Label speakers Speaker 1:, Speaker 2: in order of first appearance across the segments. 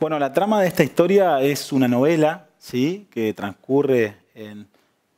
Speaker 1: Bueno, la trama de esta historia es una novela ¿sí? que transcurre en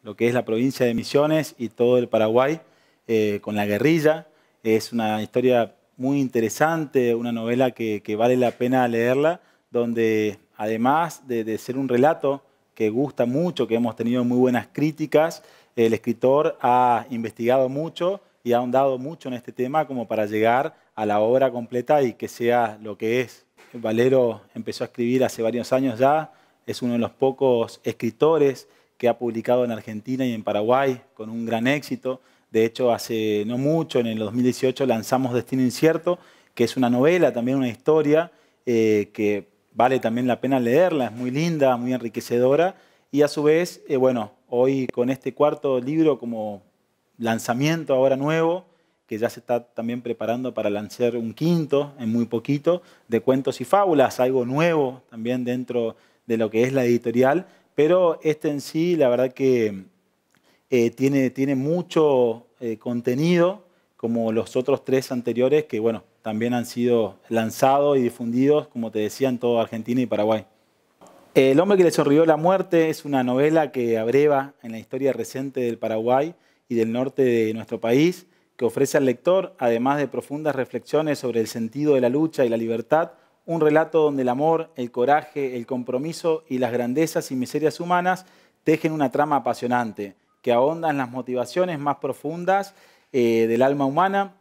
Speaker 1: lo que es la provincia de Misiones y todo el Paraguay eh, con la guerrilla. Es una historia muy interesante, una novela que, vale la pena leerla, donde además de, de, ser un relato que gusta mucho, que hemos tenido muy buenas críticas, el escritor ha investigado mucho y ha ahondado mucho en este tema como para llegar a la obra completa y que sea lo que es. Valero empezó a escribir hace varios años ya, es uno de los pocos escritores que ha publicado en Argentina y en Paraguay con un gran éxito. De hecho, hace no mucho, en el 2018, lanzamos Destino Incierto, que es una novela, también una historia, eh, que vale también la pena leerla, es muy linda, muy enriquecedora. Y a su vez, eh, bueno, hoy con este cuarto libro como lanzamiento ahora nuevo, que ya se está también preparando para lanzar un quinto en muy poquito de cuentos y fábulas, algo nuevo también dentro de lo que es la editorial, pero este en sí, la verdad que eh, tiene, tiene mucho eh, contenido, como los otros tres anteriores, que bueno, también han sido lanzados y difundidos, como te decía, en toda Argentina y Paraguay. El hombre que le sonrió la muerte es una novela que abreva en la historia reciente del Paraguay y del norte de nuestro país que ofrece al lector, además de profundas reflexiones sobre el sentido de la lucha y la libertad, un relato donde el amor, el coraje, el compromiso y las grandezas y miserias humanas tejen una trama apasionante, que ahonda en las motivaciones más profundas eh, del alma humana.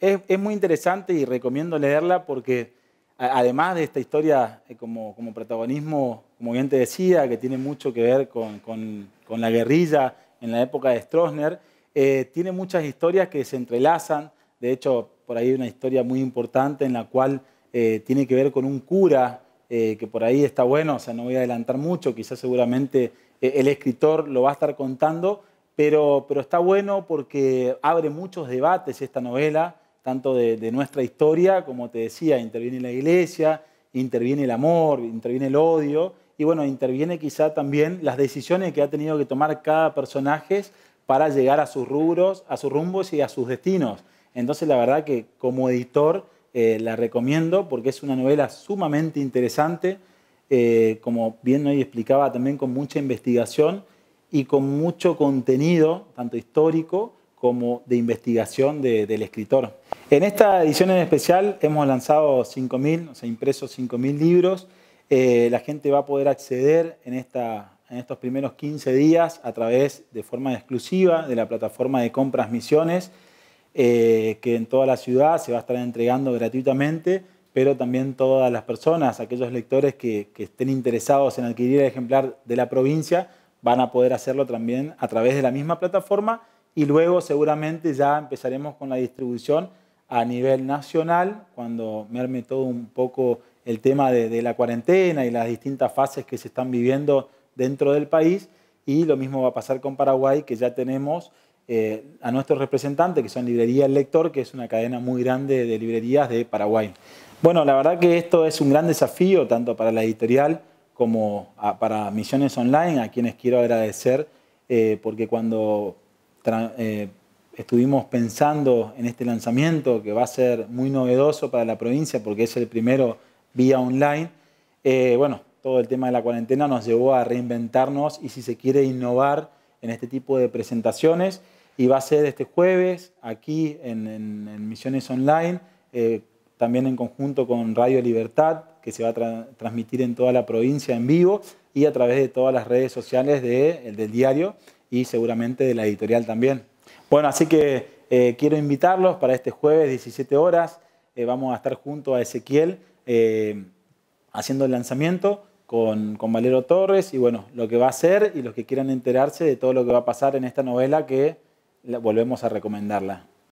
Speaker 1: Es, muy interesante y recomiendo leerla porque además de esta historia eh, como, protagonismo, como bien te decía, que tiene mucho que ver con, con la guerrilla en la época de Stroessner, eh, tiene muchas historias que se entrelazan. De hecho, por ahí hay una historia muy importante en la cual eh, tiene que ver con un cura, eh, que por ahí está bueno, o sea, no voy a adelantar mucho, quizás seguramente el escritor lo va a estar contando, pero, pero está bueno porque abre muchos debates esta novela, tanto de, de nuestra historia, como te decía, interviene la iglesia, interviene el amor, interviene el odio, y bueno, interviene quizá también las decisiones que ha tenido que tomar cada personaje para llegar a sus rubros, a sus rumbos y a sus destinos. Entonces, la verdad que como editor eh, la recomiendo porque es una novela sumamente interesante, eh, como bien hoy explicaba, también con mucha investigación y con mucho contenido, tanto histórico como de investigación del escritor. En esta edición en especial hemos lanzado 5.000, o sea, impresos 5.000 libros. Eh, la gente va a poder acceder en esta en estos primeros 15 días a través de forma exclusiva de la plataforma de compras misiones, eh, que en toda la ciudad se va a estar entregando gratuitamente, pero también todas las personas, aquellos lectores que, estén interesados en adquirir el ejemplar de la provincia, van a poder hacerlo también a través de la misma plataforma y luego seguramente ya empezaremos con la distribución a nivel nacional, cuando me arme todo un poco el tema de la cuarentena y las distintas fases que se están viviendo dentro del país y lo mismo va a pasar con Paraguay, que ya tenemos eh, a nuestros representantes, que son Librería El Lector, que es una cadena muy grande de librerías de Paraguay. Bueno, la verdad que esto es un gran desafío, tanto para la editorial como para Misiones Online, a quienes quiero agradecer, eh, porque cuando eh, estuvimos pensando en este lanzamiento, que va a ser muy novedoso para la provincia, porque es el primero vía online, bueno, todo el tema de la cuarentena nos llevó a reinventarnos y si se quiere innovar en este tipo de presentaciones. Y va a ser este jueves aquí en, Misiones Online, eh, también en conjunto con Radio Libertad, que se va a transmitir en toda la provincia en vivo y a través de todas las redes sociales del diario y seguramente de la editorial también. Bueno, así que eh, quiero invitarlos para este jueves 17 horas. Eh, vamos a estar junto a Ezequiel haciendo el lanzamiento con, Valero Torres y bueno, lo que va a ser y los que quieran enterarse de todo lo que va a pasar en esta novela que volvemos a recomendarla.